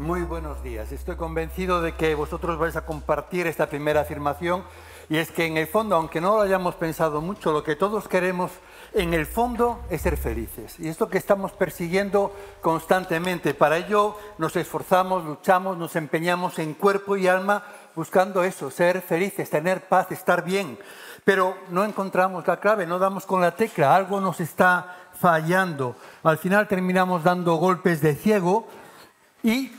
Muy buenos días. Estoy convencido de que vosotros vais a compartir esta primera afirmación y es que en el fondo, aunque no lo hayamos pensado mucho, lo que todos queremos en el fondo es ser felices. Y esto que estamos persiguiendo constantemente. Para ello nos esforzamos, luchamos, nos empeñamos en cuerpo y alma buscando eso, ser felices, tener paz, estar bien. Pero no encontramos la clave, no damos con la tecla, algo nos está fallando. Al final terminamos dando golpes de ciego y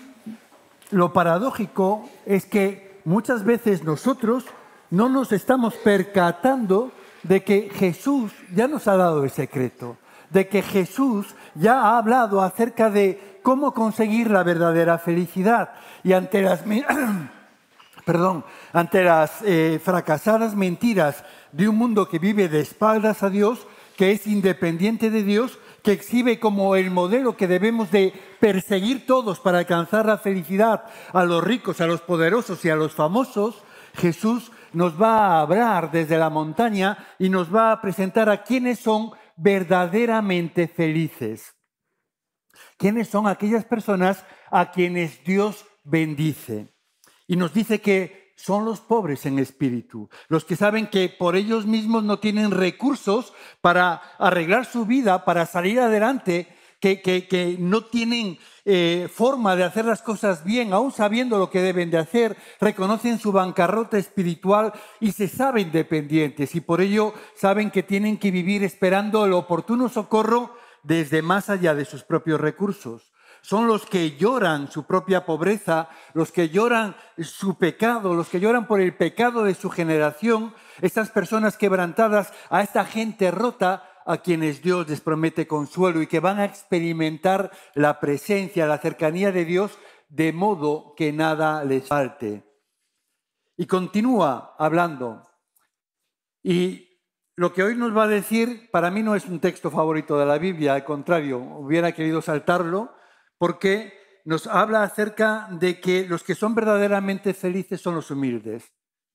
lo paradójico es que muchas veces nosotros no nos estamos percatando de que Jesús ya nos ha dado el secreto, de que Jesús ya ha hablado acerca de cómo conseguir la verdadera felicidad. Y ante las, ante las eh, fracasadas mentiras de un mundo que vive de espaldas a Dios, que es independiente de Dios, que exhibe como el modelo que debemos de perseguir todos para alcanzar la felicidad a los ricos, a los poderosos y a los famosos, Jesús nos va a hablar desde la montaña y nos va a presentar a quienes son verdaderamente felices. ¿Quiénes son aquellas personas a quienes Dios bendice? Y nos dice que son los pobres en espíritu, los que saben que por ellos mismos no tienen recursos para arreglar su vida, para salir adelante, que, no tienen eh, forma de hacer las cosas bien, aún sabiendo lo que deben de hacer, reconocen su bancarrota espiritual y se saben dependientes y por ello saben que tienen que vivir esperando el oportuno socorro desde más allá de sus propios recursos son los que lloran su propia pobreza, los que lloran su pecado, los que lloran por el pecado de su generación, estas personas quebrantadas, a esta gente rota a quienes Dios les promete consuelo y que van a experimentar la presencia, la cercanía de Dios de modo que nada les falte. Y continúa hablando. Y lo que hoy nos va a decir, para mí no es un texto favorito de la Biblia, al contrario, hubiera querido saltarlo, porque nos habla acerca de que los que son verdaderamente felices son los humildes.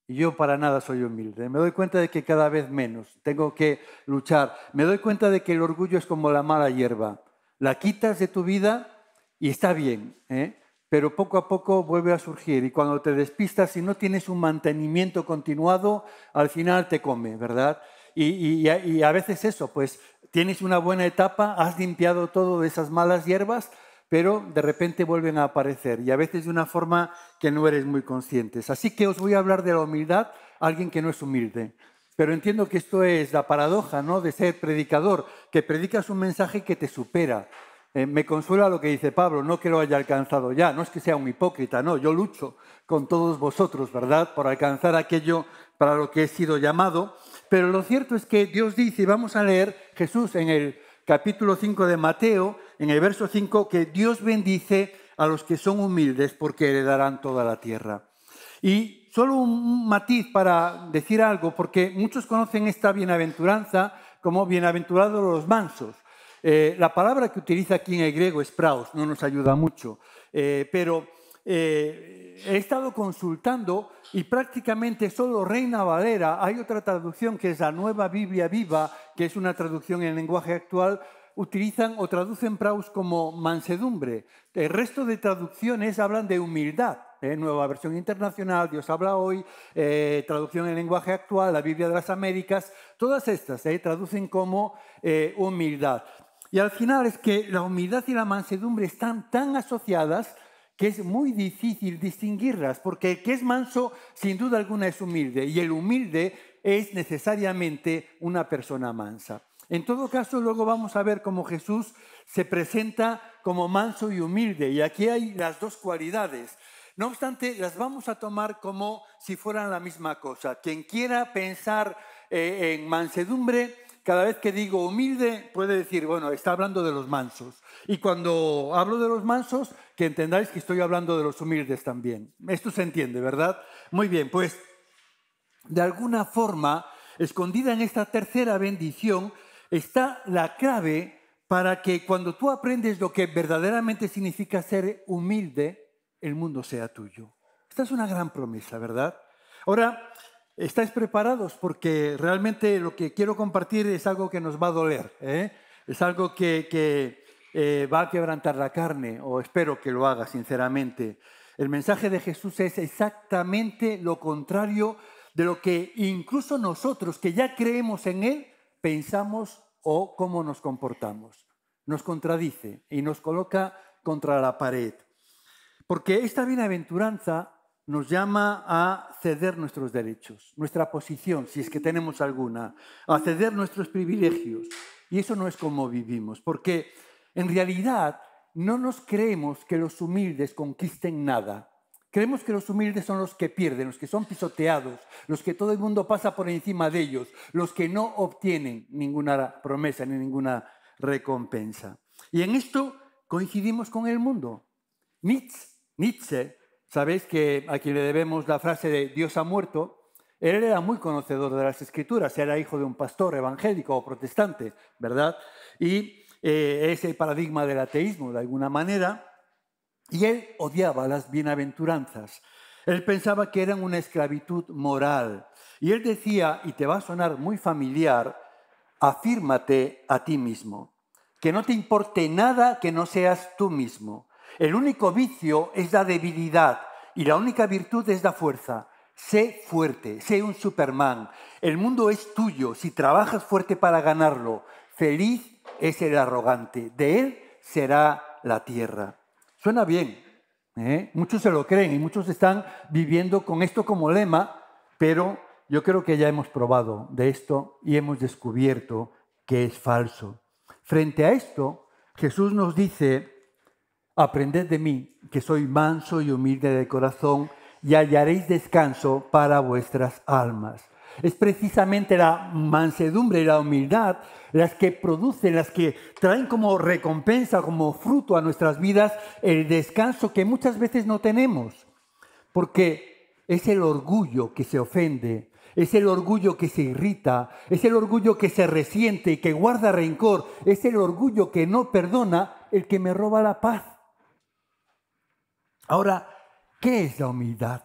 Y yo para nada soy humilde. Me doy cuenta de que cada vez menos tengo que luchar. Me doy cuenta de que el orgullo es como la mala hierba. La quitas de tu vida y está bien, ¿eh? pero poco a poco vuelve a surgir. Y cuando te despistas y no tienes un mantenimiento continuado, al final te come, ¿verdad? Y, y a veces eso, pues tienes una buena etapa, has limpiado todo de esas malas hierbas, pero de repente vuelven a aparecer y a veces de una forma que no eres muy conscientes. Así que os voy a hablar de la humildad alguien que no es humilde. Pero entiendo que esto es la paradoja ¿no? de ser predicador, que predicas un mensaje que te supera. Eh, me consuela lo que dice Pablo, no que lo haya alcanzado ya, no es que sea un hipócrita, no, yo lucho con todos vosotros, ¿verdad?, por alcanzar aquello para lo que he sido llamado. Pero lo cierto es que Dios dice, y vamos a leer Jesús en el capítulo 5 de Mateo, en el verso 5 que Dios bendice a los que son humildes porque heredarán toda la tierra. Y solo un matiz para decir algo, porque muchos conocen esta bienaventuranza como bienaventurados los mansos. Eh, la palabra que utiliza aquí en el griego es praus, no nos ayuda mucho, eh, pero eh, he estado consultando y prácticamente solo Reina Valera, hay otra traducción que es la Nueva Biblia Viva, que es una traducción en lenguaje actual, utilizan o traducen praus como mansedumbre. El resto de traducciones hablan de humildad. ¿eh? Nueva versión internacional, Dios habla hoy, eh, traducción en lenguaje actual, la Biblia de las Américas, todas estas ¿eh? traducen como humildad. Y al final es que la humildad y la mansedumbre están tan asociadas que es muy difícil distinguirlas, porque el que es manso sin duda alguna es humilde y el humilde es necesariamente una persona mansa. En todo caso, luego vamos a ver cómo Jesús se presenta como manso y humilde. Y aquí hay las dos cualidades. No obstante, las vamos a tomar como si fueran la misma cosa. Quien quiera pensar eh, en mansedumbre, cada vez que digo humilde, puede decir, bueno, está hablando de los mansos. Y cuando hablo de los mansos, que entendáis que estoy hablando de los humildes también. Esto se entiende, ¿verdad? Muy bien, pues de alguna forma, escondida en esta tercera bendición, está la clave para que cuando tú aprendes lo que verdaderamente significa ser humilde, el mundo sea tuyo. Esta es una gran promesa, ¿verdad? Ahora, estáis preparados porque realmente lo que quiero compartir es algo que nos va a doler, ¿eh? es algo que, eh, va a quebrantar la carne, o espero que lo haga, sinceramente. El mensaje de Jesús es exactamente lo contrario de lo que incluso nosotros que ya creemos en Él pensamos o cómo nos comportamos. Nos contradice y nos coloca contra la pared. Porque esta bienaventuranza nos llama a ceder nuestros derechos, nuestra posición, si es que tenemos alguna, a ceder nuestros privilegios. Y eso no es como vivimos, porque en realidad no nos creemos que los humildes conquisten nada. Creemos que los humildes son los que pierden, los que son pisoteados, los que todo el mundo pasa por encima de ellos, los que no obtienen ninguna promesa ni ninguna recompensa. Y en esto coincidimos con el mundo. Nietzsche, sabéis que a quien le debemos la frase de Dios ha muerto, él era muy conocedor de las escrituras, era hijo de un pastor evangélico o protestante, ¿verdad? Y eh, ese paradigma del ateísmo, de alguna manera, y él odiaba las bienaventuranzas. Él pensaba que eran una esclavitud moral. Y él decía, y te va a sonar muy familiar, afírmate a ti mismo. Que no te importe nada que no seas tú mismo. El único vicio es la debilidad y la única virtud es la fuerza. Sé fuerte, sé un Superman. El mundo es tuyo si trabajas fuerte para ganarlo. Feliz es el arrogante, de él será la tierra. Suena bien. ¿eh? Muchos se lo creen y muchos están viviendo con esto como lema, pero yo creo que ya hemos probado de esto y hemos descubierto que es falso. Frente a esto, Jesús nos dice, aprended de mí, que soy manso y humilde de corazón, y hallaréis descanso para vuestras almas. Es precisamente la mansedumbre y la humildad las que producen, las que traen como recompensa, como fruto a nuestras vidas el descanso que muchas veces no tenemos. Porque es el orgullo que se ofende, es el orgullo que se irrita, es el orgullo que se resiente y que guarda rencor, es el orgullo que no perdona el que me roba la paz. Ahora, ¿qué es la humildad?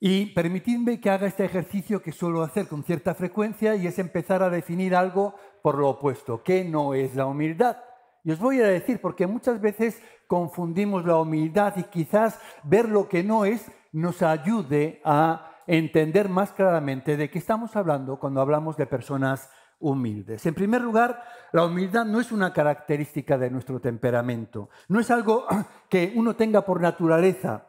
Y permitidme que haga este ejercicio que suelo hacer con cierta frecuencia y es empezar a definir algo por lo opuesto, que no es la humildad. Y os voy a decir, porque muchas veces confundimos la humildad y quizás ver lo que no es nos ayude a entender más claramente de qué estamos hablando cuando hablamos de personas humildes. En primer lugar, la humildad no es una característica de nuestro temperamento, no es algo que uno tenga por naturaleza.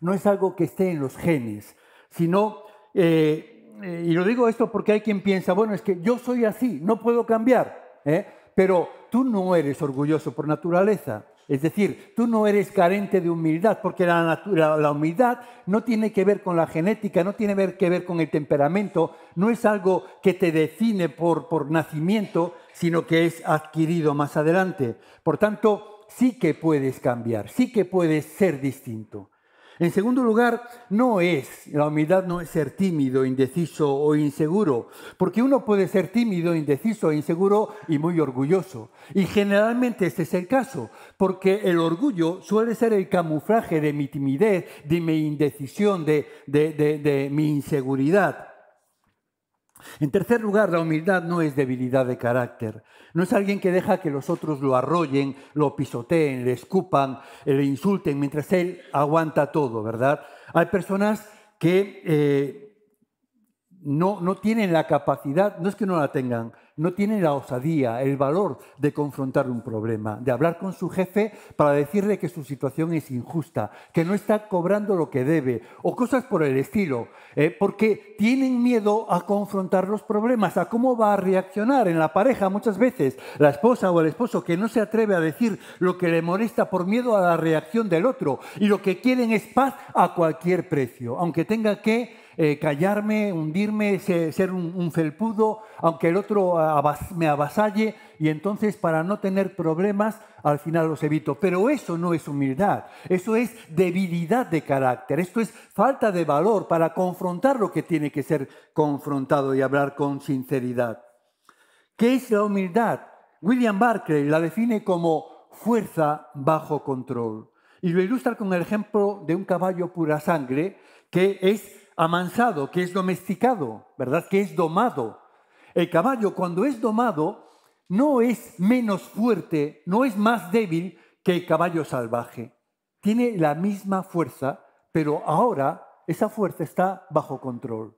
No es algo que esté en los genes, sino, eh, eh, y lo digo esto porque hay quien piensa, bueno, es que yo soy así, no puedo cambiar, ¿eh? pero tú no eres orgulloso por naturaleza. Es decir, tú no eres carente de humildad, porque la, humildad no tiene que ver con la genética, no tiene que ver con el temperamento, no es algo que te define por nacimiento, sino que es adquirido más adelante. Por tanto, sí que puedes cambiar, sí que puedes ser distinto. En segundo lugar, no es, la humildad no es ser tímido, indeciso o inseguro, porque uno puede ser tímido, indeciso, inseguro y muy orgulloso. Y generalmente este es el caso, porque el orgullo suele ser el camuflaje de mi timidez, de mi indecisión, de, de, de, de mi inseguridad. En tercer lugar, la humildad no es debilidad de carácter. No es alguien que deja que los otros lo arrollen, lo pisoteen, le escupan, eh, le insulten, mientras él aguanta todo, ¿verdad? Hay personas que eh, no tienen la capacidad, no es que no la tengan, no tiene la osadía, el valor de confrontar un problema, de hablar con su jefe para decirle que su situación es injusta, que no está cobrando lo que debe o cosas por el estilo, eh, porque tienen miedo a confrontar los problemas, a cómo va a reaccionar en la pareja muchas veces la esposa o el esposo que no se atreve a decir lo que le molesta por miedo a la reacción del otro y lo que quieren es paz a cualquier precio, aunque tenga que eh, callarme, hundirme, ser un, felpudo, aunque el otro me avasalle, y entonces para no tener problemas al final los evito. Pero eso no es humildad, eso es debilidad de carácter, esto es falta de valor para confrontar lo que tiene que ser confrontado y hablar con sinceridad. ¿Qué es la humildad? William Barclay la define como fuerza bajo control y lo ilustra con el ejemplo de un caballo pura sangre que es amansado, que es domesticado, ¿verdad? Que es domado. El caballo cuando es domado no es menos fuerte, no es más débil que el caballo salvaje. Tiene la misma fuerza, pero ahora esa fuerza está bajo control.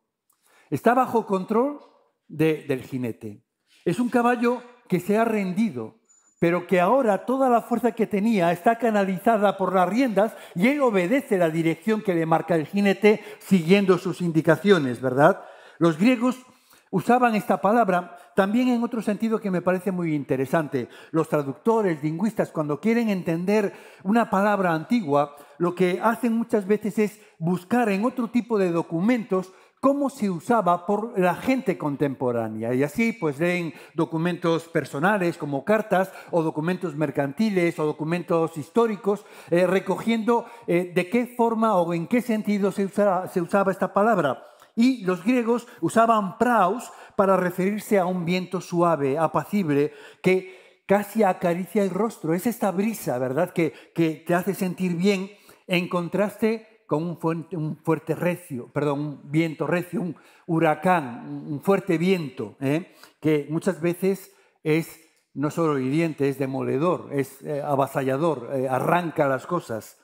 Está bajo control del jinete. Es un caballo que se ha rendido, pero que ahora toda la fuerza que tenía está canalizada por las riendas y él obedece la dirección que le marca el jinete siguiendo sus indicaciones, ¿verdad? Los griegos usaban esta palabra también en otro sentido que me parece muy interesante. Los traductores, lingüistas, cuando quieren entender una palabra antigua, lo que hacen muchas veces es buscar en otro tipo de documentos cómo se usaba por la gente contemporánea. Y así pues leen documentos personales como cartas o documentos mercantiles o documentos históricos eh, recogiendo eh, de qué forma o en qué sentido se usaba, se usaba esta palabra. Y los griegos usaban praus para referirse a un viento suave, apacible, que casi acaricia el rostro. Es esta brisa, ¿verdad?, que, que te hace sentir bien en contraste con un, fuerte recio, perdón, un viento recio, un huracán, un fuerte viento, ¿eh? que muchas veces es no solo hiriente, es demoledor, es eh, avasallador, eh, arranca las cosas.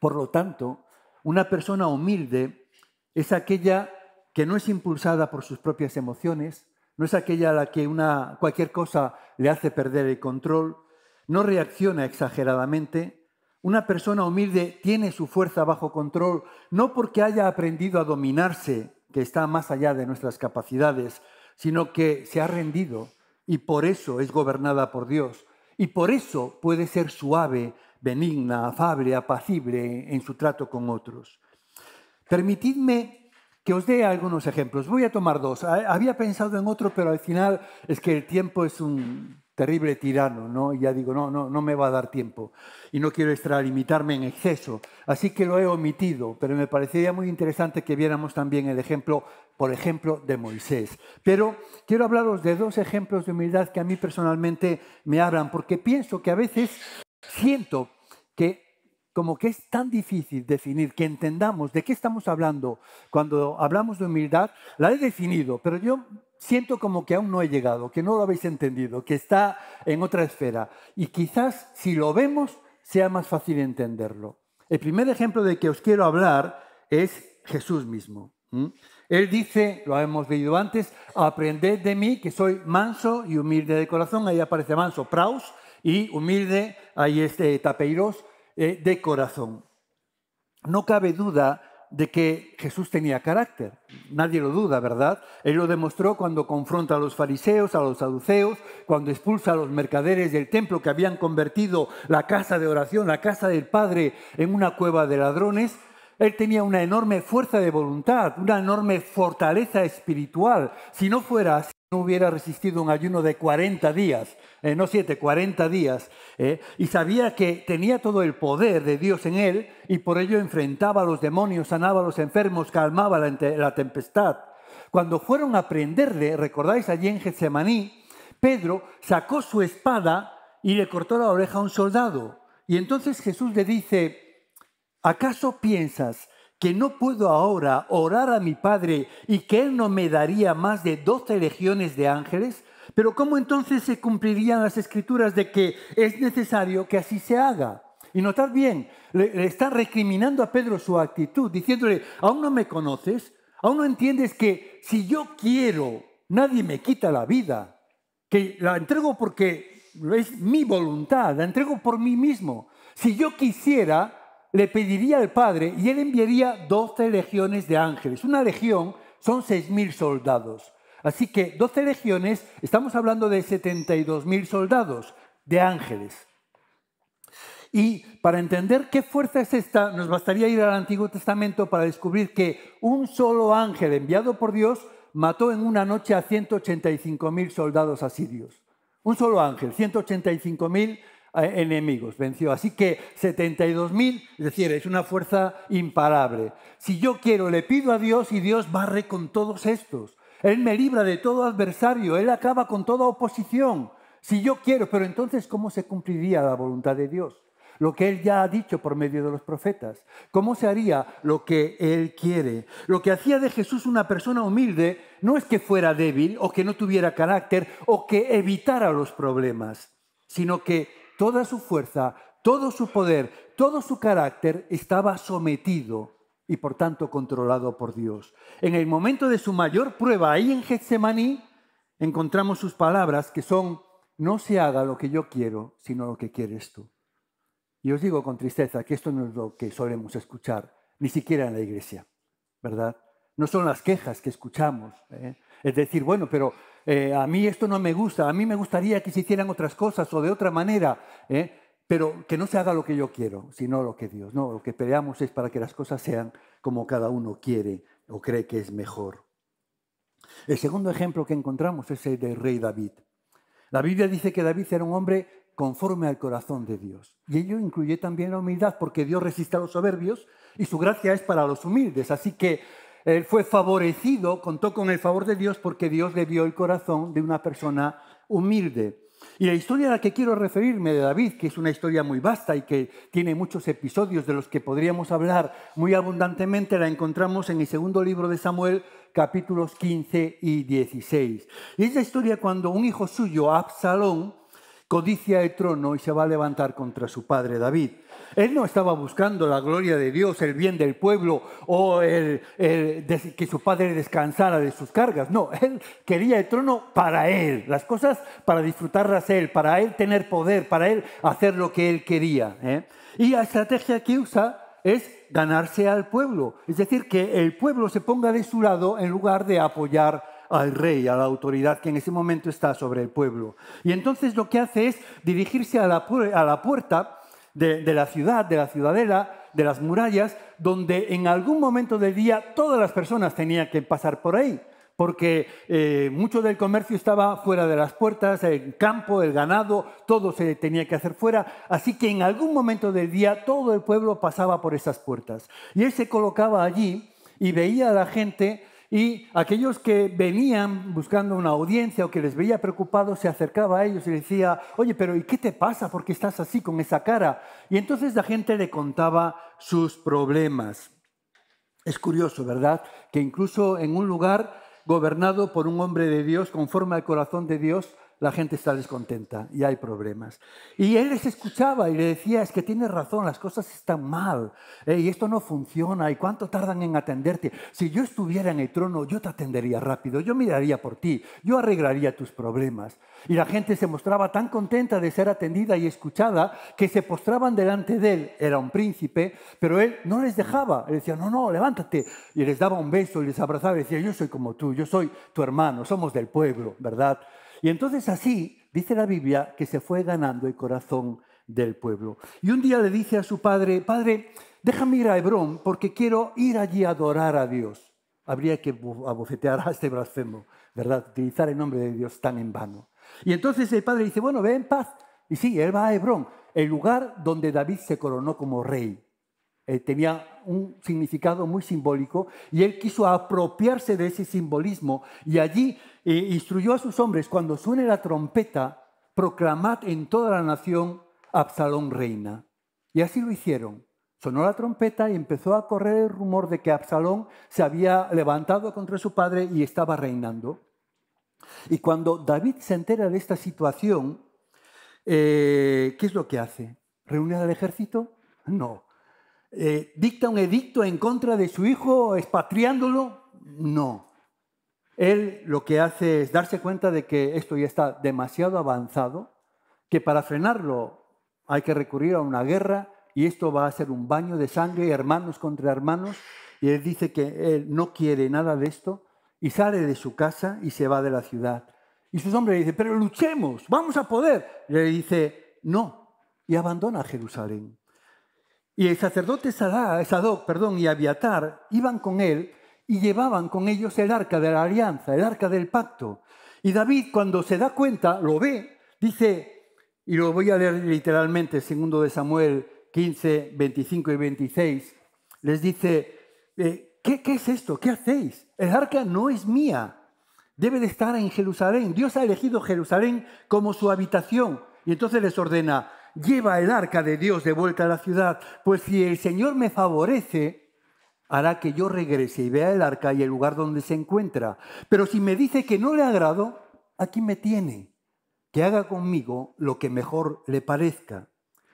Por lo tanto, una persona humilde es aquella que no es impulsada por sus propias emociones, no es aquella a la que cualquier cosa le hace perder el control, no reacciona exageradamente, una persona humilde tiene su fuerza bajo control, no porque haya aprendido a dominarse, que está más allá de nuestras capacidades, sino que se ha rendido y por eso es gobernada por Dios. Y por eso puede ser suave, benigna, afable, apacible en su trato con otros. Permitidme que os dé algunos ejemplos. Voy a tomar dos. Había pensado en otro, pero al final es que el tiempo es un terrible tirano, ¿no? Y ya digo, no, no, no me va a dar tiempo y no quiero extralimitarme en exceso. Así que lo he omitido, pero me parecería muy interesante que viéramos también el ejemplo, por ejemplo, de Moisés. Pero quiero hablaros de dos ejemplos de humildad que a mí personalmente me hablan, porque pienso que a veces siento que como que es tan difícil definir, que entendamos de qué estamos hablando cuando hablamos de humildad, la he definido, pero yo siento como que aún no he llegado, que no lo habéis entendido, que está en otra esfera. Y quizás si lo vemos sea más fácil entenderlo. El primer ejemplo de que os quiero hablar es Jesús mismo. Él dice, lo hemos leído antes, aprended de mí que soy manso y humilde de corazón. Ahí aparece manso, praus, y humilde, ahí este tapeiros, eh, de corazón. No cabe duda de que Jesús tenía carácter. Nadie lo duda, ¿verdad? Él lo demostró cuando confronta a los fariseos, a los saduceos, cuando expulsa a los mercaderes del templo que habían convertido la casa de oración, la casa del Padre, en una cueva de ladrones. Él tenía una enorme fuerza de voluntad, una enorme fortaleza espiritual. Si no fuera así, no hubiera resistido un ayuno de 40 días, eh, no 7, 40 días, eh, y sabía que tenía todo el poder de Dios en él y por ello enfrentaba a los demonios, sanaba a los enfermos, calmaba la, la tempestad. Cuando fueron a prenderle, recordáis allí en Getsemaní, Pedro sacó su espada y le cortó la oreja a un soldado. Y entonces Jesús le dice, ¿acaso piensas que no puedo ahora orar a mi Padre y que Él no me daría más de doce legiones de ángeles? Pero ¿cómo entonces se cumplirían las escrituras de que es necesario que así se haga? Y notad bien, le, le está recriminando a Pedro su actitud, diciéndole, aún no me conoces, aún no entiendes que si yo quiero, nadie me quita la vida, que la entrego porque es mi voluntad, la entrego por mí mismo. Si yo quisiera, le pediría al Padre y él enviaría 12 legiones de ángeles. Una legión son 6.000 soldados. Así que 12 legiones, estamos hablando de 72.000 soldados de ángeles. Y para entender qué fuerza es esta, nos bastaría ir al Antiguo Testamento para descubrir que un solo ángel enviado por Dios mató en una noche a 185.000 soldados asirios. Un solo ángel, 185.000 enemigos, venció. Así que 72.000, es decir, es una fuerza imparable. Si yo quiero, le pido a Dios y Dios barre con todos estos. Él me libra de todo adversario, Él acaba con toda oposición. Si yo quiero, pero entonces, ¿cómo se cumpliría la voluntad de Dios? Lo que Él ya ha dicho por medio de los profetas. ¿Cómo se haría lo que Él quiere? Lo que hacía de Jesús una persona humilde no es que fuera débil o que no tuviera carácter o que evitara los problemas, sino que toda su fuerza, todo su poder, todo su carácter estaba sometido y por tanto controlado por Dios. En el momento de su mayor prueba, ahí en Getsemaní, encontramos sus palabras que son, no se haga lo que yo quiero, sino lo que quieres tú. Y os digo con tristeza que esto no es lo que solemos escuchar, ni siquiera en la iglesia, ¿verdad? no son las quejas que escuchamos. ¿eh? Es decir, bueno, pero eh, a mí esto no me gusta, a mí me gustaría que se hicieran otras cosas o de otra manera, ¿eh? pero que no se haga lo que yo quiero, sino lo que Dios. No, lo que peleamos es para que las cosas sean como cada uno quiere o cree que es mejor. El segundo ejemplo que encontramos es el del rey David. La Biblia dice que David era un hombre conforme al corazón de Dios. Y ello incluye también la humildad, porque Dios resiste a los soberbios y su gracia es para los humildes. Así que él fue favorecido, contó con el favor de Dios porque Dios le dio el corazón de una persona humilde. Y la historia a la que quiero referirme de David, que es una historia muy vasta y que tiene muchos episodios de los que podríamos hablar muy abundantemente, la encontramos en el segundo libro de Samuel, capítulos 15 y 16. Y es la historia cuando un hijo suyo, Absalón, codicia el trono y se va a levantar contra su padre David. Él no estaba buscando la gloria de Dios, el bien del pueblo o el, que su padre descansara de sus cargas. No, él quería el trono para él, las cosas para disfrutarlas él, para él tener poder, para él hacer lo que él quería. ¿eh? Y la estrategia que usa es ganarse al pueblo, es decir, que el pueblo se ponga de su lado en lugar de apoyar al rey, a la autoridad que en ese momento está sobre el pueblo. Y entonces lo que hace es dirigirse a la puerta de, la ciudad, de la ciudadela, de las murallas, donde en algún momento del día todas las personas tenían que pasar por ahí, porque eh, mucho del comercio estaba fuera de las puertas, el campo, el ganado, todo se tenía que hacer fuera, así que en algún momento del día todo el pueblo pasaba por esas puertas. Y él se colocaba allí y veía a la gente y aquellos que venían buscando una audiencia o que les veía preocupados se acercaba a ellos y decía, oye, pero ¿y qué te pasa? ¿Por qué estás así con esa cara? Y entonces la gente le contaba sus problemas. Es curioso, ¿verdad? Que incluso en un lugar gobernado por un hombre de Dios, conforme al corazón de Dios, la gente está descontenta y hay problemas. Y él les escuchaba y le decía, es que tienes razón, las cosas están mal eh, y esto no funciona y cuánto tardan en atenderte. Si yo estuviera en el trono, yo te atendería rápido, yo miraría por ti, yo arreglaría tus problemas. Y la gente se mostraba tan contenta de ser atendida y escuchada que se postraban delante de él. Era un príncipe, pero él no les dejaba. Él decía, no, no, levántate. Y les daba un beso y les abrazaba y decía, yo soy como tú, yo soy tu hermano, somos del pueblo, ¿verdad? Y entonces así dice la Biblia que se fue ganando el corazón del pueblo. Y un día le dice a su padre, padre, déjame ir a Hebrón porque quiero ir allí a adorar a Dios. Habría que abofetear a este blasfemo, ¿verdad? Utilizar el nombre de Dios tan en vano. Y entonces el padre dice, bueno, ve en paz. Y sí, él va a Hebrón, el lugar donde David se coronó como rey. Eh, tenía un significado muy simbólico y él quiso apropiarse de ese simbolismo y allí eh, instruyó a sus hombres, cuando suene la trompeta, proclamad en toda la nación Absalón reina. Y así lo hicieron. Sonó la trompeta y empezó a correr el rumor de que Absalón se había levantado contra su padre y estaba reinando. Y cuando David se entera de esta situación, eh, ¿qué es lo que hace? ¿Reúne al ejército? No, eh, dicta un edicto en contra de su hijo expatriándolo. No. Él lo que hace es darse cuenta de que esto ya está demasiado avanzado, que para frenarlo hay que recurrir a una guerra y esto va a ser un baño de sangre, hermanos contra hermanos. Y él dice que él no quiere nada de esto y sale de su casa y se va de la ciudad. Y sus hombres le dicen, pero luchemos, vamos a poder. Y le dice, no, y abandona Jerusalén. Y el sacerdote Sadoc perdón, y Abiatar iban con él y llevaban con ellos el arca de la alianza, el arca del pacto. Y David cuando se da cuenta, lo ve, dice, y lo voy a leer literalmente, segundo de Samuel 15, 25 y 26, les dice, eh, ¿qué es esto? ¿Qué hacéis? El arca no es mía, debe de estar en Jerusalén. Dios ha elegido Jerusalén como su habitación. Y entonces les ordena, lleva el arca de Dios de vuelta a la ciudad, pues si el Señor me favorece, hará que yo regrese y vea el arca y el lugar donde se encuentra. Pero si me dice que no le agrado, aquí me tiene, que haga conmigo lo que mejor le parezca.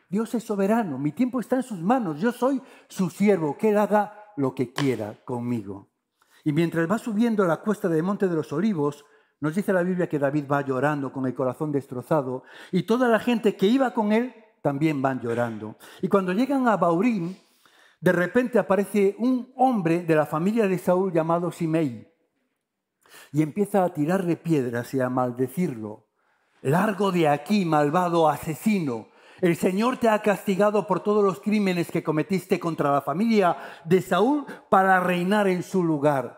Dios es soberano, mi tiempo está en sus manos, yo soy su siervo, que él haga lo que quiera conmigo. Y mientras va subiendo la cuesta del Monte de los Olivos, nos dice la Biblia que David va llorando con el corazón destrozado y toda la gente que iba con él también van llorando. Y cuando llegan a Baurín, de repente aparece un hombre de la familia de Saúl llamado Simei y empieza a tirarle piedras y a maldecirlo. Largo de aquí, malvado asesino. El Señor te ha castigado por todos los crímenes que cometiste contra la familia de Saúl para reinar en su lugar.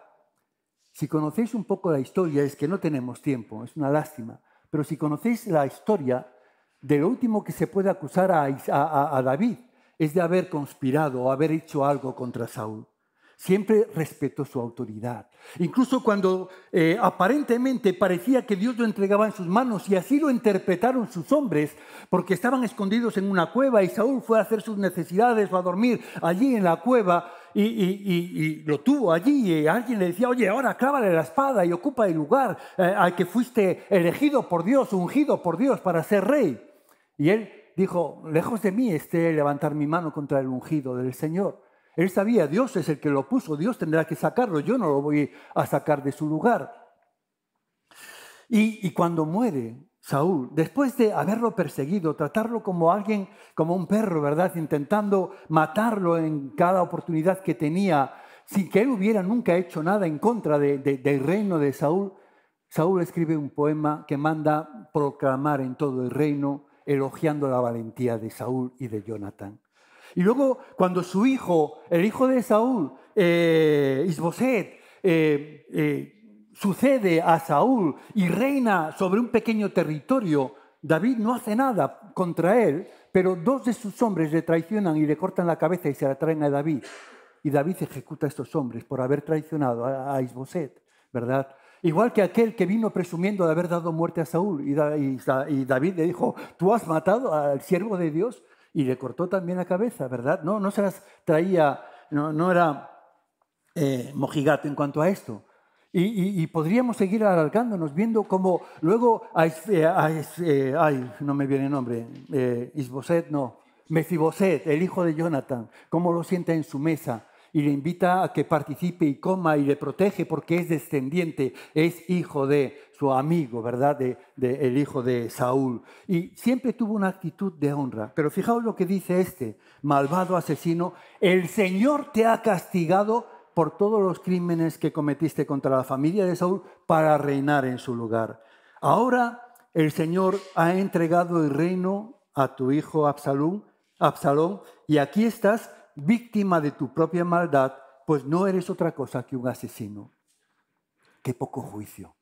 Si conocéis un poco la historia, es que no tenemos tiempo, es una lástima, pero si conocéis la historia, de lo último que se puede acusar a, David es de haber conspirado o haber hecho algo contra Saúl. Siempre respetó su autoridad. Incluso cuando eh, aparentemente parecía que Dios lo entregaba en sus manos, y así lo interpretaron sus hombres, porque estaban escondidos en una cueva y Saúl fue a hacer sus necesidades o a dormir allí en la cueva, y, lo tuvo allí y alguien le decía, oye, ahora clávale la espada y ocupa el lugar eh, al que fuiste elegido por Dios, ungido por Dios para ser rey. Y él dijo, lejos de mí esté levantar mi mano contra el ungido del Señor. Él sabía, Dios es el que lo puso, Dios tendrá que sacarlo, yo no lo voy a sacar de su lugar. y cuando muere, Saúl, después de haberlo perseguido, tratarlo como alguien, como un perro, ¿verdad? Intentando matarlo en cada oportunidad que tenía, sin que él hubiera nunca hecho nada en contra del reino de Saúl, Saúl escribe un poema que manda proclamar en todo el reino, elogiando la valentía de Saúl y de Jonathan. Y luego, cuando su hijo, el hijo de Saúl, eh, Isboset, eh, eh, sucede a Saúl y reina sobre un pequeño territorio, David no hace nada contra él, pero dos de sus hombres le traicionan y le cortan la cabeza y se la traen a David. Y David ejecuta a estos hombres por haber traicionado a Isboset, ¿verdad? Igual que aquel que vino presumiendo de haber dado muerte a Saúl. Y David le dijo, tú has matado al siervo de Dios. Y le cortó también la cabeza, ¿verdad? No, no se las traía, no, era eh, mojigato en cuanto a esto. Y, podríamos seguir alargándonos, viendo cómo luego, eh, eh, ay, no me viene el nombre, eh, Isboset, no, Mefiboset, el hijo de Jonathan, cómo lo sienta en su mesa y le invita a que participe y coma y le protege porque es descendiente, es hijo de su amigo, ¿verdad? De, el hijo de Saúl. Y siempre tuvo una actitud de honra. Pero fijaos lo que dice este malvado asesino, el Señor te ha castigado por todos los crímenes que cometiste contra la familia de Saúl para reinar en su lugar. Ahora el Señor ha entregado el reino a tu hijo Absalón, Absalón y aquí estás víctima de tu propia maldad, pues no eres otra cosa que un asesino. Qué poco juicio.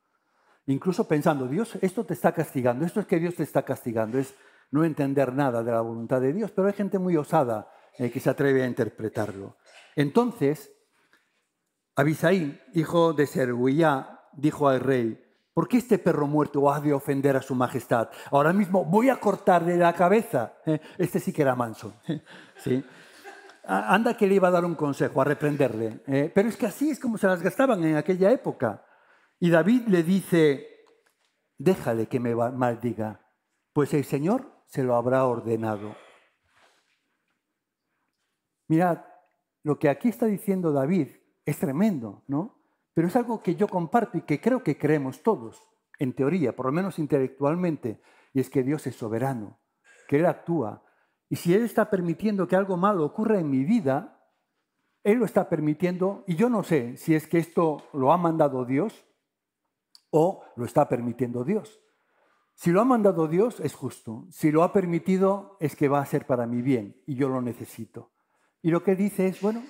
Incluso pensando, Dios, esto te está castigando, esto es que Dios te está castigando, es no entender nada de la voluntad de Dios, pero hay gente muy osada eh, que se atreve a interpretarlo. Entonces, Abisaí, hijo de Serguillá, dijo al rey, ¿por qué este perro muerto ha de ofender a su majestad? Ahora mismo voy a cortarle la cabeza. ¿eh? Este sí que era manso. ¿eh? ¿Sí? Anda que le iba a dar un consejo, a reprenderle. ¿eh? Pero es que así es como se las gastaban en aquella época. Y David le dice, déjale que me maldiga, pues el Señor se lo habrá ordenado. Mirad, lo que aquí está diciendo David es tremendo, ¿no? Pero es algo que yo comparto y que creo que creemos todos, en teoría, por lo menos intelectualmente, y es que Dios es soberano, que Él actúa. Y si Él está permitiendo que algo malo ocurra en mi vida, Él lo está permitiendo y yo no sé si es que esto lo ha mandado Dios o lo está permitiendo Dios. Si lo ha mandado Dios es justo, si lo ha permitido es que va a ser para mi bien y yo lo necesito. Y lo que dice es, bueno,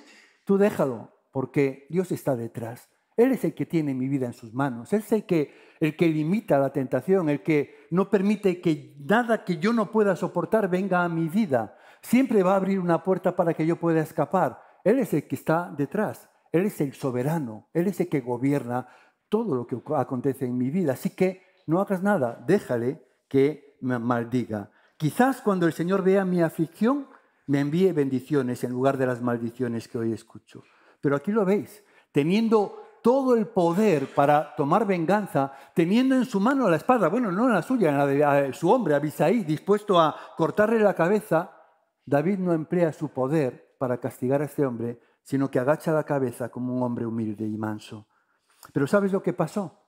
tú déjalo, porque Dios está detrás. Él es el que tiene mi vida en sus manos. Él es el que, limita la tentación, el que no permite que nada que yo no pueda soportar venga a mi vida. Siempre va a abrir una puerta para que yo pueda escapar. Él es el que está detrás. Él es el soberano. Él es el que gobierna todo lo que acontece en mi vida. Así que no hagas nada. Déjale que me maldiga. Quizás cuando el Señor vea mi aflicción, me envíe bendiciones en lugar de las maldiciones que hoy escucho. Pero aquí lo veis, teniendo todo el poder para tomar venganza, teniendo en su mano la espada, bueno, no en la suya, en la de su hombre, Abisaí, dispuesto a cortarle la cabeza, David no emplea su poder para castigar a este hombre, sino que agacha la cabeza como un hombre humilde y manso. Pero ¿sabes lo que pasó?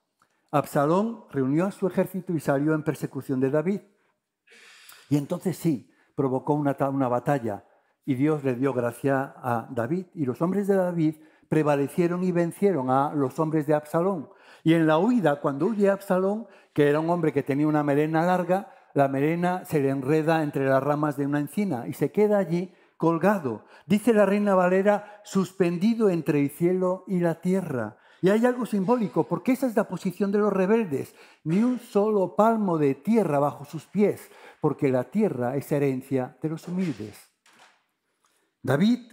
Absalón reunió a su ejército y salió en persecución de David. Y entonces sí, provocó una batalla y Dios le dio gracia a David. Y los hombres de David prevalecieron y vencieron a los hombres de Absalón. Y en la huida, cuando huye Absalón, que era un hombre que tenía una melena larga, la melena se le enreda entre las ramas de una encina y se queda allí colgado. Dice la reina Valera, suspendido entre el cielo y la tierra. Y hay algo simbólico, porque esa es la posición de los rebeldes. Ni un solo palmo de tierra bajo sus pies, porque la tierra es herencia de los humildes. David,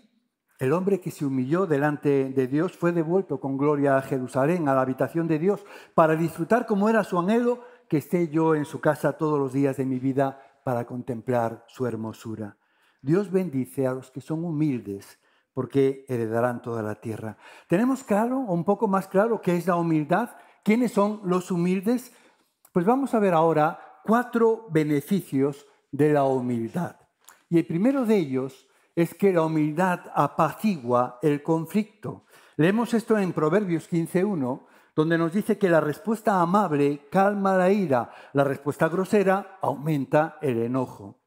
el hombre que se humilló delante de Dios, fue devuelto con gloria a Jerusalén, a la habitación de Dios, para disfrutar como era su anhelo que esté yo en su casa todos los días de mi vida para contemplar su hermosura. Dios bendice a los que son humildes porque heredarán toda la tierra. Tenemos claro, o un poco más claro, qué es la humildad, quiénes son los humildes. Pues vamos a ver ahora cuatro beneficios de la humildad. Y el primero de ellos es que la humildad apacigua el conflicto. Leemos esto en Proverbios 15.1, donde nos dice que la respuesta amable calma la ira, la respuesta grosera aumenta el enojo.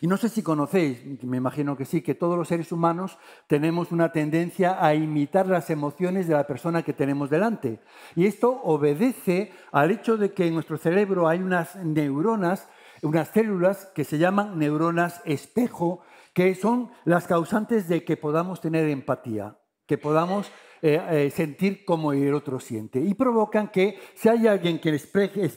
Y no sé si conocéis, me imagino que sí, que todos los seres humanos tenemos una tendencia a imitar las emociones de la persona que tenemos delante. Y esto obedece al hecho de que en nuestro cerebro hay unas neuronas, unas células que se llaman neuronas espejo que son las causantes de que podamos tener empatía, que podamos eh, eh, sentir como el otro siente. Y provocan que si hay alguien que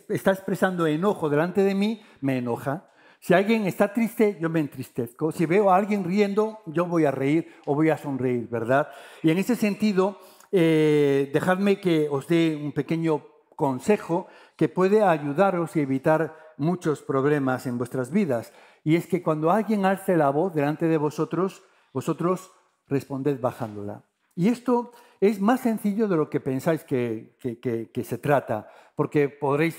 está expresando enojo delante de mí, me enoja. Si alguien está triste, yo me entristezco. Si veo a alguien riendo, yo voy a reír o voy a sonreír, ¿verdad? Y en ese sentido, eh, dejadme que os dé un pequeño consejo que puede ayudaros a evitar muchos problemas en vuestras vidas. Y es que cuando alguien alce la voz delante de vosotros, vosotros responded bajándola. Y esto es más sencillo de lo que pensáis que, se trata, porque podréis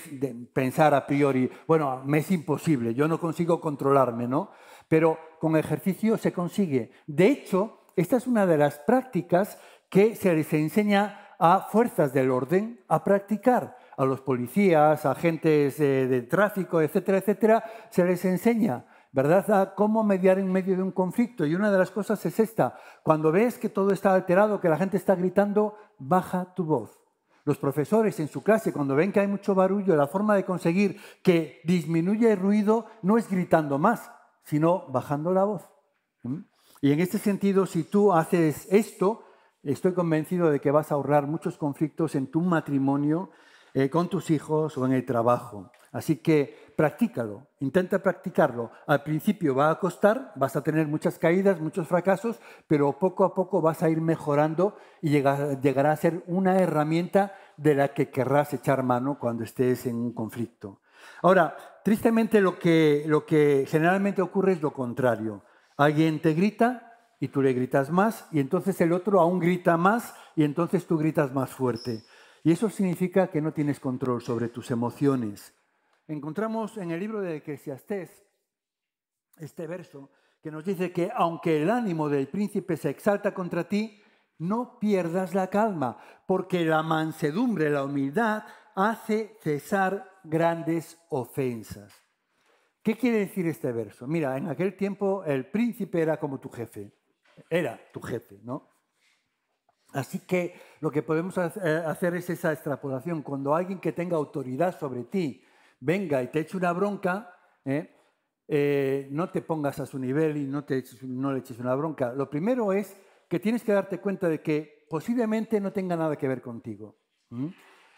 pensar a priori, bueno, me es imposible, yo no consigo controlarme, ¿no? Pero con ejercicio se consigue. De hecho, esta es una de las prácticas que se les enseña a fuerzas del orden a practicar, a los policías, a agentes de, eh, de tráfico, etcétera, etcétera, se les enseña ¿verdad? A cómo mediar en medio de un conflicto. Y una de las cosas es esta. Cuando ves que todo está alterado, que la gente está gritando, baja tu voz. Los profesores en su clase, cuando ven que hay mucho barullo, la forma de conseguir que disminuya el ruido no es gritando más, sino bajando la voz. ¿Mm? Y en este sentido, si tú haces esto, estoy convencido de que vas a ahorrar muchos conflictos en tu matrimonio, eh, con tus hijos o en el trabajo. Así que practícalo, intenta practicarlo. Al principio va a costar, vas a tener muchas caídas, muchos fracasos, pero poco a poco vas a ir mejorando y llegará a ser una herramienta de la que querrás echar mano cuando estés en un conflicto. Ahora, tristemente lo que generalmente ocurre es lo contrario. Alguien te grita y tú le gritas más y entonces el otro aún grita más y entonces tú gritas más fuerte. Y eso significa que no tienes control sobre tus emociones encontramos en el libro de Eclesiastés este verso que nos dice que aunque el ánimo del príncipe se exalta contra ti, no pierdas la calma, porque la mansedumbre, la humildad, hace cesar grandes ofensas. ¿Qué quiere decir este verso? Mira, en aquel tiempo el príncipe era como tu jefe, era tu jefe, ¿no? Así que lo que podemos eh, hacer es esa extrapolación. Cuando alguien que tenga autoridad sobre ti venga y te eche una bronca, ¿eh? Eh, no te pongas a su nivel y no, le eches una bronca. Lo primero es que tienes que darte cuenta de que posiblemente no tenga nada que ver contigo.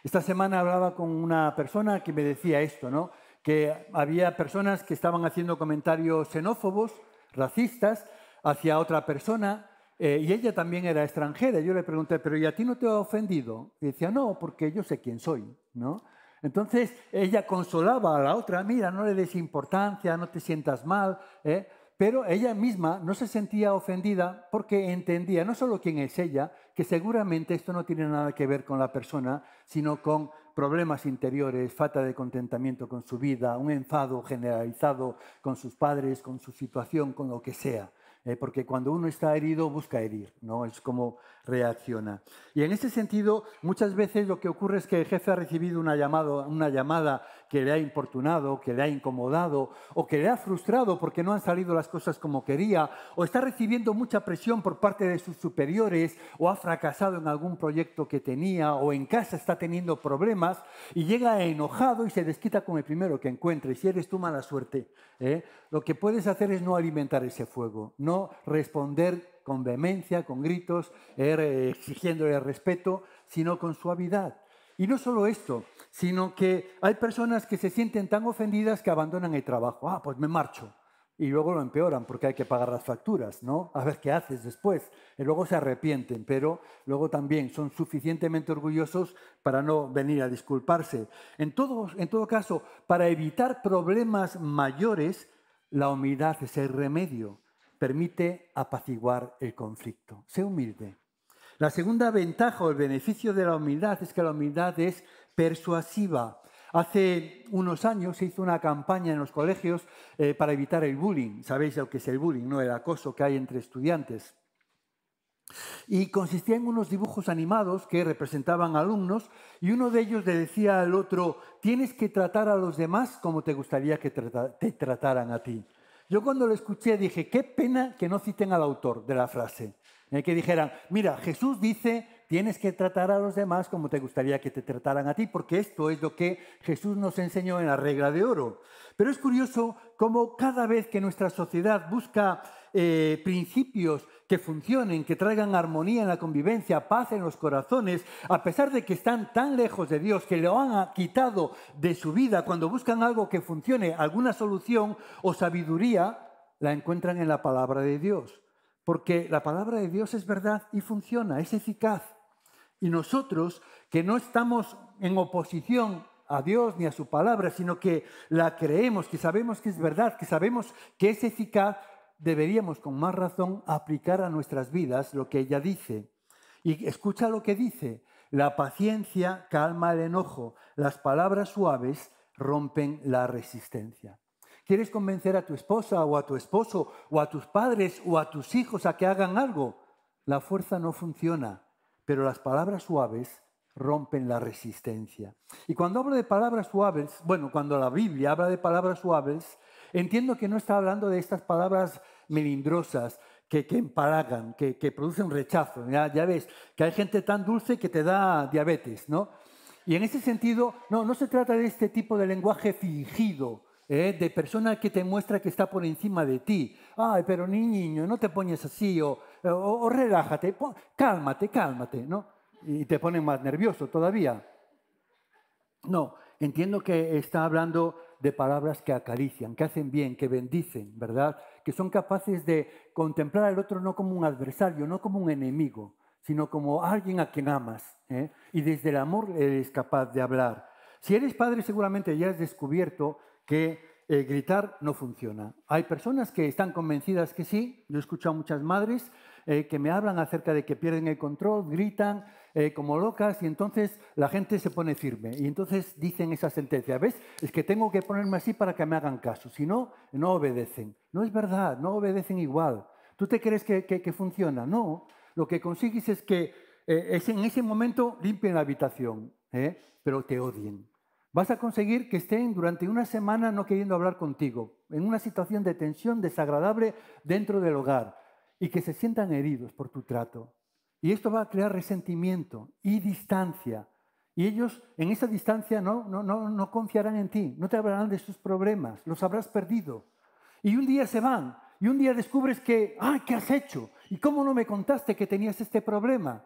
Esta semana hablaba con una persona que me decía esto, ¿no? que había personas que estaban haciendo comentarios xenófobos, racistas, hacia otra persona, eh, y ella también era extranjera. Yo le pregunté, pero ¿y a ti no te ha ofendido? Y decía, no, porque yo sé quién soy, ¿no? Entonces ella consolaba a la otra, mira, no le des importancia, no te sientas mal, ¿eh? pero ella misma no se sentía ofendida porque entendía no solo quién es ella, que seguramente esto no tiene nada que ver con la persona, sino con problemas interiores, falta de contentamiento con su vida, un enfado generalizado con sus padres, con su situación, con lo que sea. ¿eh? porque cuando uno está herido busca herir, ¿no? Es como reacciona. Y en ese sentido, muchas veces lo que ocurre es que el jefe ha recibido una, llamado, una llamada que le ha importunado, que le ha incomodado o que le ha frustrado porque no han salido las cosas como quería, o está recibiendo mucha presión por parte de sus superiores, o ha fracasado en algún proyecto que tenía, o en casa está teniendo problemas, y llega enojado y se desquita con el primero que encuentre. Si eres tú mala suerte, ¿eh? lo que puedes hacer es no alimentar ese fuego, no responder con vehemencia, con gritos, er, eh, exigiéndole respeto, sino con suavidad. Y no solo esto, sino que hay personas que se sienten tan ofendidas que abandonan el trabajo. Ah, pues me marcho. Y luego lo empeoran porque hay que pagar las facturas, ¿no? A ver qué haces después. Y luego se arrepienten, pero luego también son suficientemente orgullosos para no venir a disculparse. En todo, en todo caso, para evitar problemas mayores, la humildad es el remedio permite apaciguar el conflicto. Sé humilde. La segunda ventaja o el beneficio de la humildad es que la humildad es persuasiva. Hace unos años se hizo una campaña en los colegios eh, para evitar el bullying. Sabéis lo que es el bullying, ¿no? El acoso que hay entre estudiantes. Y consistía en unos dibujos animados que representaban alumnos y uno de ellos le decía al otro, tienes que tratar a los demás como te gustaría que te trataran a ti. Yo cuando lo escuché dije, qué pena que no citen al autor de la frase, el que dijeran, mira, Jesús dice, tienes que tratar a los demás como te gustaría que te trataran a ti, porque esto es lo que Jesús nos enseñó en la regla de oro. Pero es curioso cómo cada vez que nuestra sociedad busca eh, principios que funcionen, que traigan armonía en la convivencia, paz en los corazones, a pesar de que están tan lejos de Dios, que lo han quitado de su vida, cuando buscan algo que funcione, alguna solución o sabiduría, la encuentran en la palabra de Dios. Porque la palabra de Dios es verdad y funciona, es eficaz. Y nosotros, que no estamos en oposición a Dios ni a su palabra, sino que la creemos, que sabemos que es verdad, que sabemos que es eficaz, deberíamos con más razón aplicar a nuestras vidas lo que ella dice. Y escucha lo que dice. La paciencia calma el enojo, las palabras suaves rompen la resistencia. ¿Quieres convencer a tu esposa o a tu esposo o a tus padres o a tus hijos a que hagan algo? La fuerza no funciona, pero las palabras suaves rompen la resistencia. Y cuando hablo de palabras suaves, bueno, cuando la Biblia habla de palabras suaves, entiendo que no está hablando de estas palabras melindrosas, que, que empalagan, que, que, producen rechazo. Ya, ves que hay gente tan dulce que te da diabetes, ¿no? Y en ese sentido, no, no se trata de este tipo de lenguaje fingido, ¿eh? de persona que te muestra que está por encima de ti. Ay, pero ni niño, no te pones así, o, o, relájate, cálmate, cálmate, ¿no? Y te pone más nervioso todavía. No, entiendo que está hablando de palabras que acarician, que hacen bien, que bendicen, ¿verdad? Que son capaces de contemplar al otro no como un adversario, no como un enemigo, sino como alguien a quien amas. ¿eh? Y desde el amor eres capaz de hablar. Si eres padre, seguramente ya has descubierto que eh, gritar no funciona. Hay personas que están convencidas que sí. Yo he escuchado a muchas madres eh, que me hablan acerca de que pierden el control, gritan, eh, como locas y entonces la gente se pone firme. Y entonces dicen esa sentencia, ¿ves? Es que tengo que ponerme así para que me hagan caso, si no, no obedecen. No es verdad, no obedecen igual. ¿Tú te crees que, funciona? No, lo que consigues es que eh, en ese momento limpien la habitación, ¿eh? pero te odien. Vas a conseguir que estén durante una semana no queriendo hablar contigo, en una situación de tensión desagradable dentro del hogar y que se sientan heridos por tu trato. Y esto va a crear resentimiento y distancia. Y ellos en esa distancia no, no, confiarán en ti, no te hablarán de sus problemas, los habrás perdido. Y un día se van y un día descubres que, ay, ¿qué has hecho? ¿Y cómo no me contaste que tenías este problema?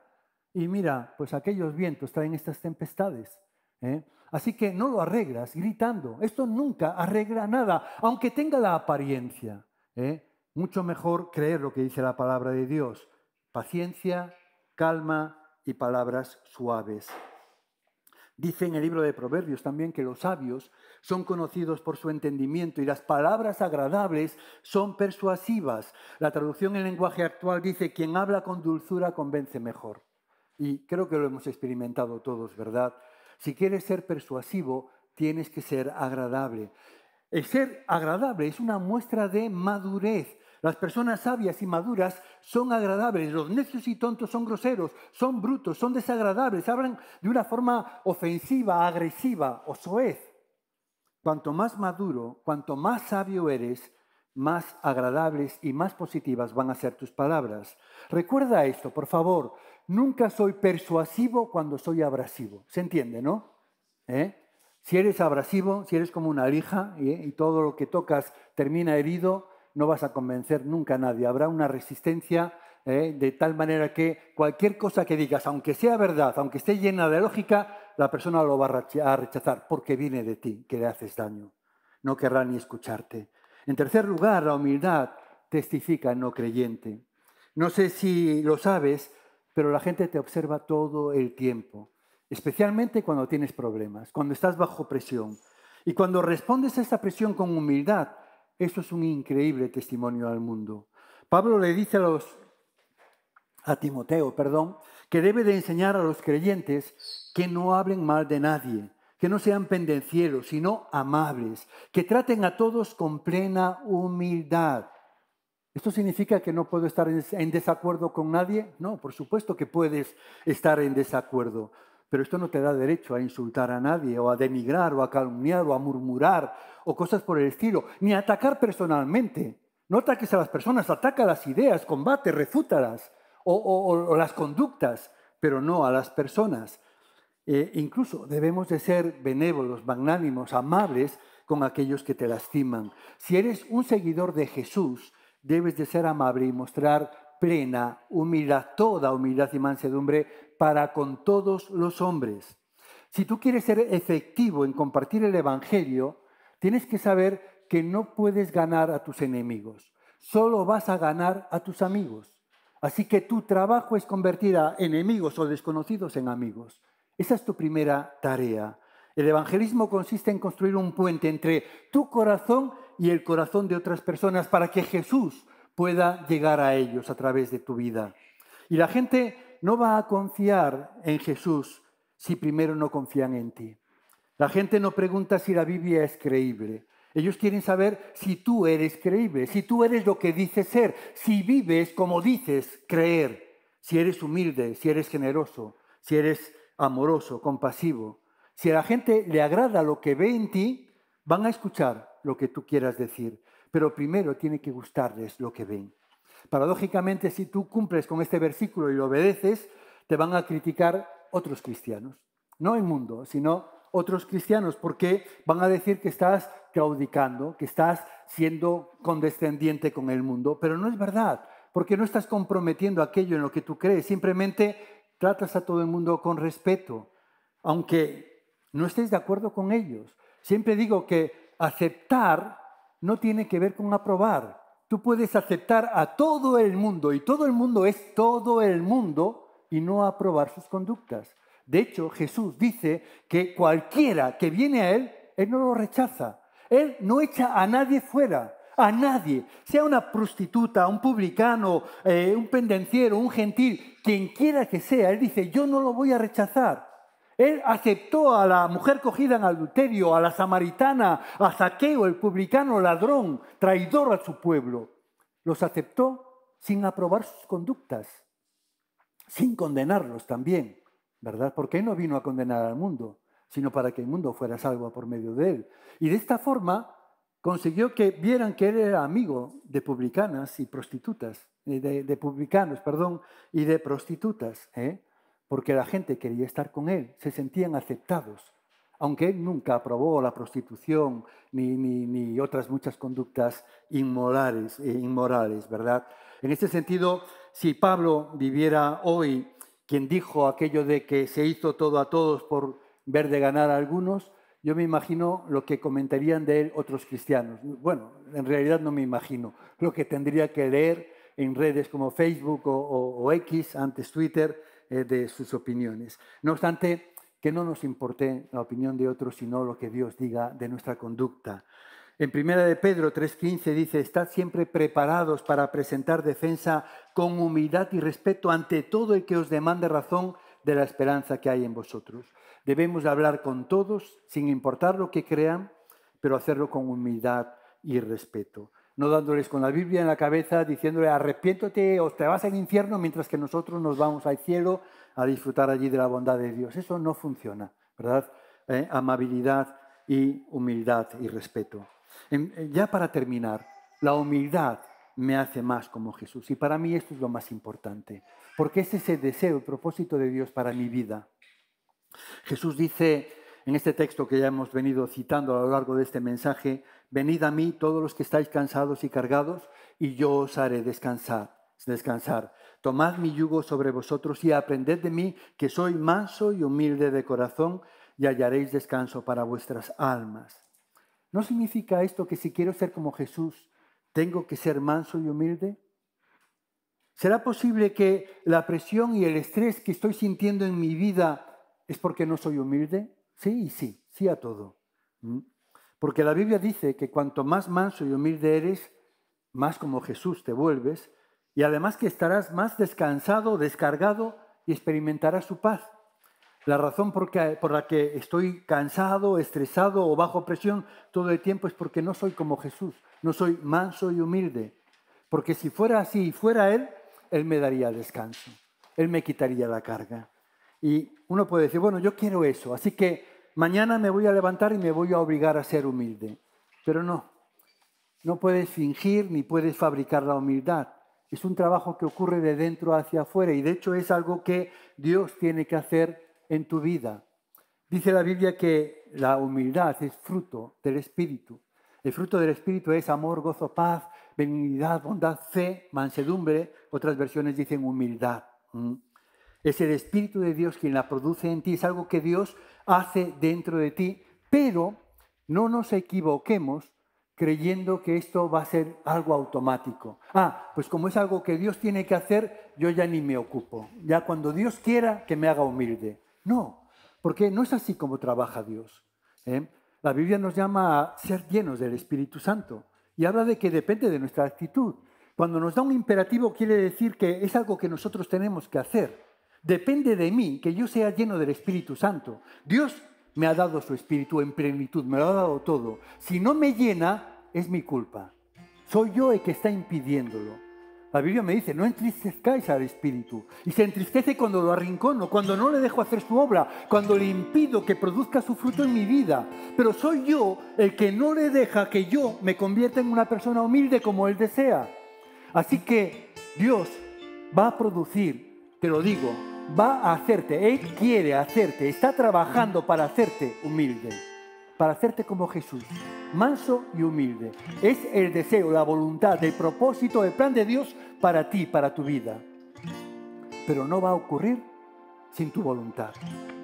Y mira, pues aquellos vientos traen estas tempestades. ¿eh? Así que no lo arreglas gritando. Esto nunca arregla nada, aunque tenga la apariencia. ¿eh? Mucho mejor creer lo que dice la palabra de Dios. Paciencia calma y palabras suaves. Dice en el libro de Proverbios también que los sabios son conocidos por su entendimiento y las palabras agradables son persuasivas. La traducción en lenguaje actual dice, quien habla con dulzura convence mejor. Y creo que lo hemos experimentado todos, ¿verdad? Si quieres ser persuasivo, tienes que ser agradable. El ser agradable es una muestra de madurez. Las personas sabias y maduras son agradables, los necios y tontos son groseros, son brutos, son desagradables, hablan de una forma ofensiva, agresiva o soez. Cuanto más maduro, cuanto más sabio eres, más agradables y más positivas van a ser tus palabras. Recuerda esto, por favor. Nunca soy persuasivo cuando soy abrasivo. ¿Se entiende, no? ¿Eh? Si eres abrasivo, si eres como una lija ¿eh? y todo lo que tocas termina herido, no vas a convencer nunca a nadie. Habrá una resistencia eh, de tal manera que cualquier cosa que digas, aunque sea verdad, aunque esté llena de lógica, la persona lo va a rechazar porque viene de ti, que le haces daño. No querrá ni escucharte. En tercer lugar, la humildad testifica no creyente. No sé si lo sabes, pero la gente te observa todo el tiempo, especialmente cuando tienes problemas, cuando estás bajo presión. Y cuando respondes a esa presión con humildad, esto es un increíble testimonio al mundo. Pablo le dice a los a Timoteo, perdón, que debe de enseñar a los creyentes que no hablen mal de nadie, que no sean pendencieros, sino amables, que traten a todos con plena humildad. ¿Esto significa que no puedo estar en desacuerdo con nadie? No, por supuesto que puedes estar en desacuerdo. Pero esto no te da derecho a insultar a nadie, o a denigrar, o a calumniar, o a murmurar, o cosas por el estilo, ni a atacar personalmente. No ataques a las personas, ataca las ideas, combate, refútalas, o, o, las conductas, pero no a las personas. Eh, incluso debemos de ser benévolos, magnánimos, amables con aquellos que te lastiman. Si eres un seguidor de Jesús, debes de ser amable y mostrar plena humildad, toda humildad y mansedumbre para con todos los hombres. Si tú quieres ser efectivo en compartir el Evangelio, tienes que saber que no puedes ganar a tus enemigos, solo vas a ganar a tus amigos. Así que tu trabajo es convertir a enemigos o desconocidos en amigos. Esa es tu primera tarea. El evangelismo consiste en construir un puente entre tu corazón y el corazón de otras personas para que Jesús pueda llegar a ellos a través de tu vida. Y la gente no va a confiar en Jesús si primero no confían en ti. La gente no pregunta si la Biblia es creíble. Ellos quieren saber si tú eres creíble, si tú eres lo que dices ser, si vives como dices creer, si eres humilde, si eres generoso, si eres amoroso, compasivo. Si a la gente le agrada lo que ve en ti, van a escuchar lo que tú quieras decir, pero primero tiene que gustarles lo que ven. Paradójicamente, si tú cumples con este versículo y lo obedeces, te van a criticar otros cristianos. No el mundo, sino otros cristianos, porque van a decir que estás claudicando, que estás siendo condescendiente con el mundo, pero no es verdad, porque no estás comprometiendo aquello en lo que tú crees, simplemente tratas a todo el mundo con respeto, aunque no estés de acuerdo con ellos. Siempre digo que aceptar no tiene que ver con aprobar, Tú puedes aceptar a todo el mundo y todo el mundo es todo el mundo y no aprobar sus conductas. De hecho, Jesús dice que cualquiera que viene a Él, Él no lo rechaza. Él no echa a nadie fuera, a nadie, sea una prostituta, un publicano, eh, un pendenciero, un gentil, quien quiera que sea. Él dice, yo no lo voy a rechazar. Él aceptó a la mujer cogida en adulterio, a la samaritana, a Saqueo, el publicano, ladrón, traidor a su pueblo. Los aceptó sin aprobar sus conductas, sin condenarlos también, ¿verdad? Porque Él no vino a condenar al mundo, sino para que el mundo fuera salvo por medio de Él. Y de esta forma consiguió que vieran que Él era amigo de publicanas y prostitutas, eh, de, publicanos, perdón, y de prostitutas. ¿eh? porque la gente quería estar con él, se sentían aceptados, aunque él nunca aprobó la prostitución ni, otras muchas conductas inmorales, eh, inmorales, ¿verdad? En este sentido, si Pablo viviera hoy, quien dijo aquello de que se hizo todo a todos por ver de ganar a algunos, yo me imagino lo que comentarían de él otros cristianos. Bueno, en realidad no me imagino lo que tendría que leer en redes como Facebook o X, antes Twitter, eh, de sus opiniones. No obstante, que no nos importe la opinión de otros, sino lo que Dios diga de nuestra conducta. En primera de Pedro 3:15 dice, "Estad siempre preparados para presentar defensa con humildad y respeto ante todo el que os demande razón de la esperanza que hay en vosotros." Debemos hablar con todos, sin importar lo que crean, pero hacerlo con humildad y respeto no dándoles con la Biblia en la cabeza, diciéndole arrepiéntote o te vas al infierno mientras que nosotros nos vamos al cielo a disfrutar allí de la bondad de Dios. Eso no funciona, ¿verdad? Eh, amabilidad y humildad y respeto. Eh, ya para terminar, la humildad me hace más como Jesús. Y para mí esto es lo más importante, porque ese es el deseo, el propósito de Dios para mi vida. Jesús dice en este texto que ya hemos venido citando a lo largo de este mensaje, venid a mí todos los que estáis cansados y cargados, y yo os haré descansar. descansar. Tomad mi yugo sobre vosotros y aprended de mí, que soy manso y humilde de corazón, y hallaréis descanso para vuestras almas. ¿No significa esto que si quiero ser como Jesús, tengo que ser manso y humilde? ¿Será posible que la presión y el estrés que estoy sintiendo en mi vida es porque no soy humilde? Sí, sí, sí a todo. ¿Mm? Porque la Biblia dice que cuanto más manso y humilde eres, más como Jesús te vuelves, y además que estarás más descansado, descargado y experimentarás su paz. La razón por, por, la que estoy cansado, estresado o bajo presión todo el tiempo es porque no soy como Jesús, no soy manso y humilde. Porque si fuera así y fuera Él, Él me daría descanso, Él me quitaría la carga. Y uno puede decir, bueno, yo quiero eso, así que mañana me voy a levantar y me voy a obligar a ser humilde. Pero no, no puedes fingir ni puedes fabricar la humildad. Es un trabajo que ocurre de dentro hacia afuera y de hecho es algo que Dios tiene que hacer en tu vida. Dice la Biblia que la humildad es fruto del Espíritu. El fruto del Espíritu es amor, gozo, paz, benignidad, bondad, fe, mansedumbre. Otras versiones dicen humildad. Mm. Es el Espíritu de Dios quien la produce en ti, es algo que Dios hace dentro de ti, pero no nos equivoquemos creyendo que esto va a ser algo automático. Ah, pues como es algo que Dios tiene que hacer, yo ya ni me ocupo. Ya cuando Dios quiera que me haga humilde. No, porque no es así como trabaja Dios. ¿eh? La Biblia nos llama a ser llenos del Espíritu Santo y habla de que depende de nuestra actitud. Cuando nos da un imperativo quiere decir que es algo que nosotros tenemos que hacer. Depende de mí que yo sea lleno del Espíritu Santo. Dios me ha dado su Espíritu en plenitud, me lo ha dado todo. Si no me llena, es mi culpa. Soy yo el que está impidiéndolo. La Biblia me dice, no entristezcáis al Espíritu. Y se entristece cuando lo arrincono, cuando no le dejo hacer su obra, cuando le impido que produzca su fruto en mi vida. Pero soy yo el que no le deja que yo me convierta en una persona humilde como Él desea. Así que Dios va a producir, te lo digo, va a hacerte, Él quiere hacerte, está trabajando para hacerte humilde, para hacerte como Jesús, manso y humilde. Es el deseo, la voluntad, el propósito, el plan de Dios para ti, para tu vida. Pero no va a ocurrir sin tu voluntad,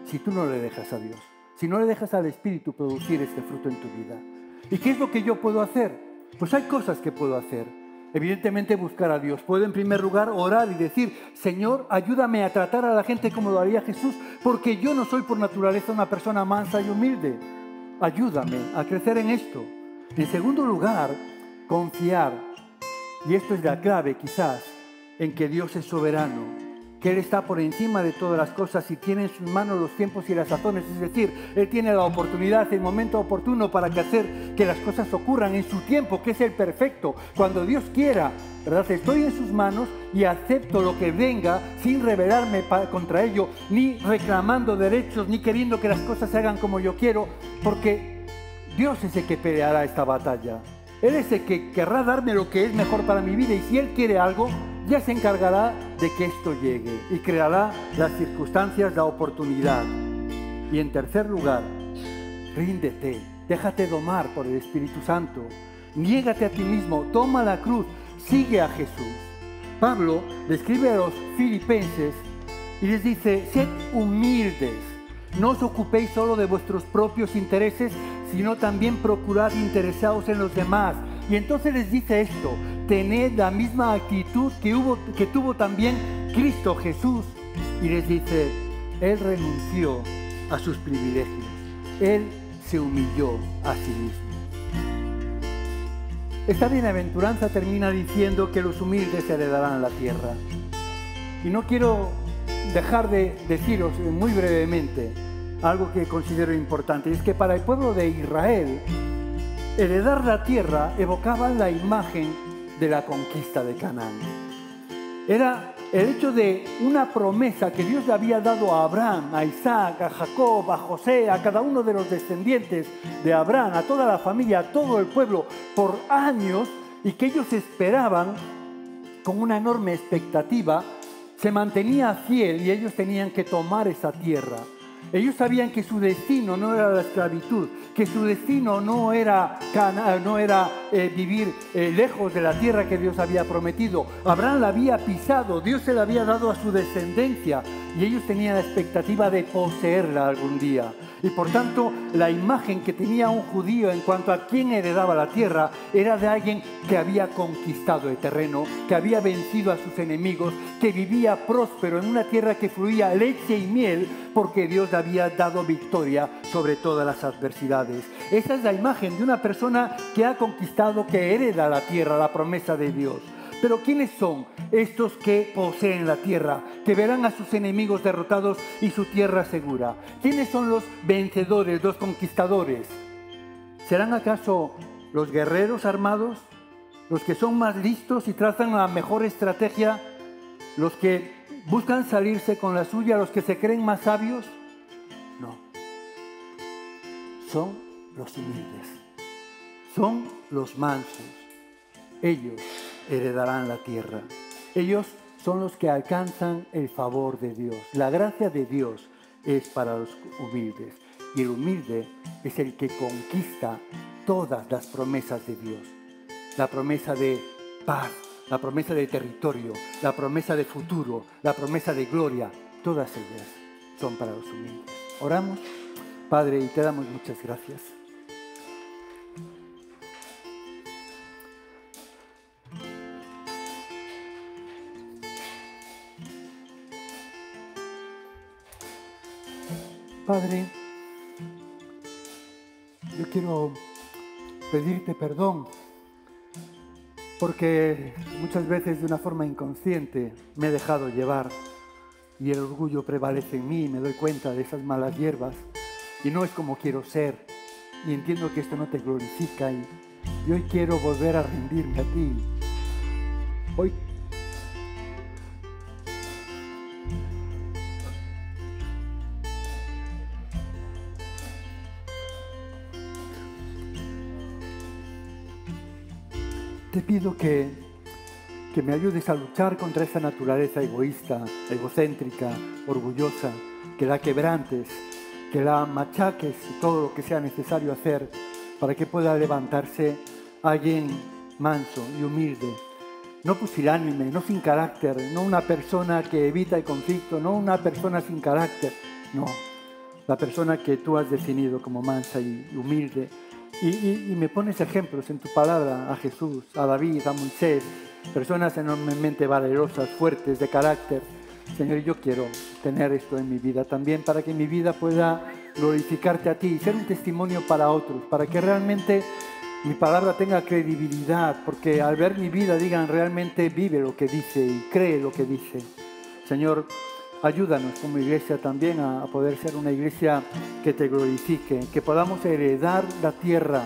si tú no le dejas a Dios, si no le dejas al Espíritu producir este fruto en tu vida. ¿Y qué es lo que yo puedo hacer? Pues hay cosas que puedo hacer. Evidentemente buscar a Dios. Puedo en primer lugar orar y decir, Señor, ayúdame a tratar a la gente como lo haría Jesús, porque yo no soy por naturaleza una persona mansa y humilde. Ayúdame a crecer en esto. En segundo lugar, confiar. Y esto es la clave quizás en que Dios es soberano que Él está por encima de todas las cosas y tiene en sus manos los tiempos y las razones. Es decir, Él tiene la oportunidad, el momento oportuno para que hacer que las cosas ocurran en su tiempo, que es el perfecto, cuando Dios quiera. ¿verdad? Estoy en sus manos y acepto lo que venga sin rebelarme contra ello, ni reclamando derechos, ni queriendo que las cosas se hagan como yo quiero, porque Dios es el que peleará esta batalla. Él es el que querrá darme lo que es mejor para mi vida y si Él quiere algo, ya se encargará de que esto llegue y creará las circunstancias, la oportunidad. Y en tercer lugar, ríndete, déjate domar por el Espíritu Santo, niégate a ti mismo, toma la cruz, sigue a Jesús. Pablo describe a los filipenses y les dice, sed humildes, no os ocupéis solo de vuestros propios intereses, sino también procurad interesados en los demás y entonces les dice esto, tened la misma actitud que, tuvo también Cristo Jesús. Y les dice, Él renunció a sus privilegios, Él se humilló a sí mismo. Esta bienaventuranza termina diciendo que los humildes heredarán la tierra. Y no quiero dejar de deciros eh, muy brevemente algo que considero importante, es que para el pueblo de Israel Heredar la tierra evocaba la imagen de la conquista de Canaán. Era el hecho de una promesa que Dios le había dado a Abraham, a Isaac, a Jacob, a José, a cada uno de los descendientes de Abraham, a toda la familia, a todo el pueblo, por años, y que ellos esperaban con una enorme expectativa, se mantenía fiel y ellos tenían que tomar esa tierra. Ellos sabían que su destino no era la esclavitud, que su destino no era, no era eh, vivir eh, lejos de la tierra que Dios había prometido. Abraham la había pisado, Dios se la había dado a su descendencia y ellos tenían la expectativa de poseerla algún día. Y por tanto, la imagen que tenía un judío en cuanto a quién heredaba la tierra era de alguien que había conquistado el terreno, que había vencido a sus enemigos, que vivía próspero en una tierra que fluía leche y miel porque Dios había dado victoria sobre todas las adversidades. Esa es la imagen de una persona que ha conquistado, que hereda la tierra, la promesa de Dios. Pero ¿quiénes son estos que poseen la tierra, que verán a sus enemigos derrotados y su tierra segura? ¿Quiénes son los vencedores, los conquistadores? ¿Serán acaso los guerreros armados, los que son más listos y tratan la mejor estrategia, los que buscan salirse con la suya, los que se creen más sabios? No. Son los humildes, son los mansos. Ellos heredarán la tierra. Ellos son los que alcanzan el favor de Dios. La gracia de Dios es para los humildes y el humilde es el que conquista todas las promesas de Dios. La promesa de paz, la promesa de territorio, la promesa de futuro, la promesa de gloria, todas ellas son para los humildes. Oramos, Padre, y te damos muchas gracias. Padre, yo quiero pedirte perdón porque muchas veces de una forma inconsciente me he dejado llevar y el orgullo prevalece en mí y me doy cuenta de esas malas hierbas y no es como quiero ser y entiendo que esto no te glorifica y, hoy quiero volver a rendirme a ti. Hoy te pido que, me ayudes a luchar contra esa naturaleza egoísta, egocéntrica, orgullosa, que la quebrantes, que la machaques y todo lo que sea necesario hacer para que pueda levantarse alguien manso y humilde, no pusilánime, no sin carácter, no una persona que evita el conflicto, no una persona sin carácter, no, la persona que tú has definido como mansa y humilde, y, me pones ejemplos en tu palabra a Jesús, a David, a Moisés, personas enormemente valerosas, fuertes, de carácter. Señor, yo quiero tener esto en mi vida también para que mi vida pueda glorificarte a ti y ser un testimonio para otros, para que realmente mi palabra tenga credibilidad, porque al ver mi vida digan realmente vive lo que dice y cree lo que dice. Señor, Ayúdanos como iglesia también a, poder ser una iglesia que te glorifique, que podamos heredar la tierra,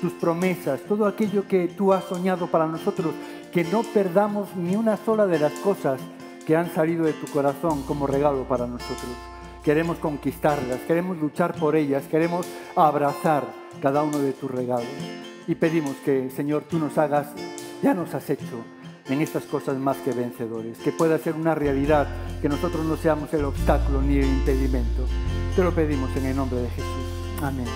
tus promesas, todo aquello que tú has soñado para nosotros, que no perdamos ni una sola de las cosas que han salido de tu corazón como regalo para nosotros. Queremos conquistarlas, queremos luchar por ellas, queremos abrazar cada uno de tus regalos. Y pedimos que, Señor, tú nos hagas, ya nos has hecho en estas cosas más que vencedores, que pueda ser una realidad, que nosotros no seamos el obstáculo ni el impedimento. Te lo pedimos en el nombre de Jesús. Amén.